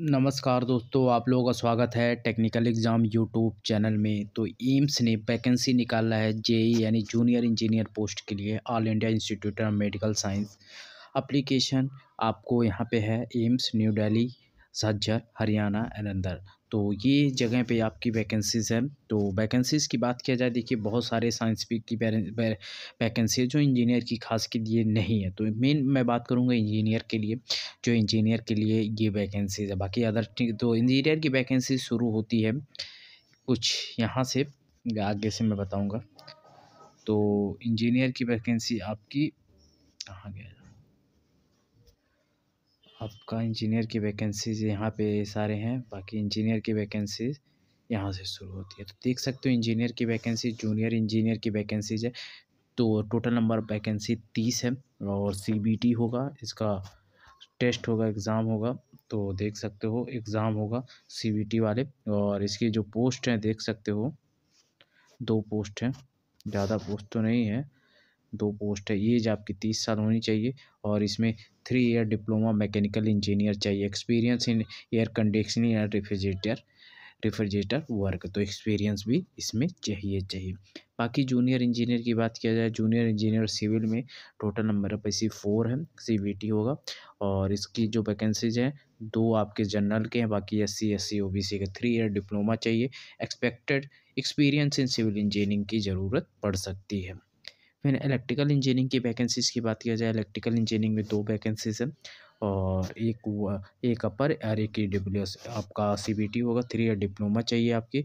नमस्कार दोस्तों आप लोगों का स्वागत है टेक्निकल एग्ज़ाम यूट्यूब चैनल में तो एम्स ने वैकेंसी निकाला है जेई यानी जूनियर इंजीनियर पोस्ट के लिए All India Institute of Medical Science application आपको यहाँ पे है AIIMS New Delhi Jhajjar Haryana and अंदर तो ये जगह पे आपकी वैकेंसीज़ हैं तो वैकेंसीज़ की बात किया जाए देखिए बहुत सारे साइंसफिक की वैकेंसी है जो इंजीनियर की खास के लिए नहीं है तो मेन मैं बात करूँगा इंजीनियर के लिए जो इंजीनियर के लिए ये वैकेंसीज़ है बाकी अदर तो इंजीनियर की वैकेंसी शुरू होती है कुछ यहाँ से आगे से मैं बताऊँगा तो इंजीनियर की वैकेंसी आपकी कहाँ गया आपका इंजीनियर की वैकेंसीज यहाँ पे सारे हैं बाकी इंजीनियर की वैकेंसीज यहाँ से शुरू होती है तो देख सकते हो इंजीनियर की वैकेंसी जूनियर इंजीनियर की वैकेंसीज है तो टोटल नंबर वैकेंसी तीस है और सी होगा इसका टेस्ट होगा एग्ज़ाम होगा तो देख सकते हो एग्ज़ाम होगा सी वाले और इसकी जो पोस्ट हैं देख सकते हो दो पोस्ट हैं ज़्यादा पोस्ट तो नहीं है दो पोस्ट है एज आपकी तीस साल होनी चाहिए और इसमें three year diploma mechanical engineer चाहिए experience in air conditioning and refrigerator refrigerator work तो एक्सपीरियंस भी इसमें चाहिए चाहिए बाकी जूनियर इंजीनियर की बात किया जाए जूनियर इंजीनियर सिविल में टोटल नंबर ऑफ ऐसी फोर है सी होगा और इसकी जो वैकेंसीज हैं दो आपके जनरल के हैं बाकी S C S C O B C के थ्री ईयर डिप्लोमा चाहिए expected experience in civil engineering की ज़रूरत पड़ सकती है फिर इलेक्ट्रिकल इंजीनियरिंग की वैकेंसीज़ की बात किया जाए इलेक्ट्रिकल इंजीनियरिंग में दो वैकेंसीज़ हैं और एक एक अपर और एक डब्ल्यू एस आपका सी बी टी होगा थ्री ईयर डिप्लोमा चाहिए आपकी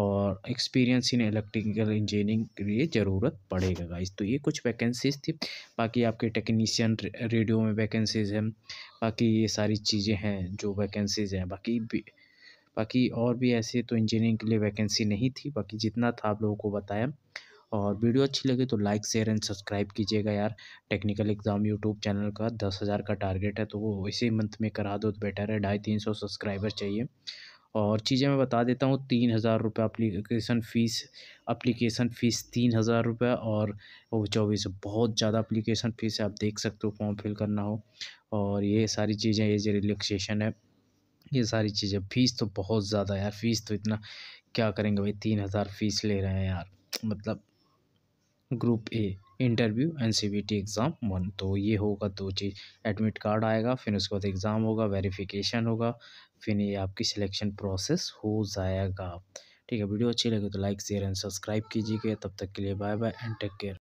और एक्सपीरियंस इन इलेक्ट्रिकल इंजीनियरिंग के लिए ज़रूरत पड़ेगा गाइस तो ये कुछ वैकेंसीज थी बाकी आपके टेक्नीशियन रेडियो में वैकेंसीज हैं बाकी ये सारी चीज़ें हैं जो वैकेंसीज हैं बाकी बाकी और भी ऐसे तो इंजीनियरिंग के लिए वैकेंसी नहीं थी बाकी जितना था आप लोगों को बताया और वीडियो अच्छी लगी तो लाइक शेयर एंड सब्सक्राइब कीजिएगा यार टेक्निकल एग्ज़ाम यूट्यूब चैनल का दस हज़ार का टारगेट है तो वो इसी मंथ में करा दो तो बेटर है ढाई तीन सौ सब्सक्राइबर चाहिए और चीज़ें मैं बता देता हूँ तीन हज़ार रुपये अप्लीकेशन फ़ीस अप्लीकेशन फ़ीस तीन हज़ार रुपये और वो चौबीस बहुत ज़्यादा अप्लीकेशन फ़ीस है आप देख सकते हो फॉर्म फिल करना हो और ये सारी चीज़ें ये जो रिलैक्सेशन है ये सारी चीज़ें फ़ीस तो बहुत ज़्यादा यार फ़ीस तो इतना क्या करेंगे भाई तीन हज़ार फ़ीस ले रहे हैं यार मतलब group A interview and exam one तो ये होगा दो चीज़ एडमिट कार्ड आएगा फिर उसके बाद एग्ज़ाम होगा वेरिफिकेशन होगा फिर ये आपकी सिलेक्शन प्रोसेस हो जाएगा ठीक है वीडियो अच्छी लगे तो लाइक शेयर एंड सब्सक्राइब कीजिएगा तब तक के लिए bye bye and take care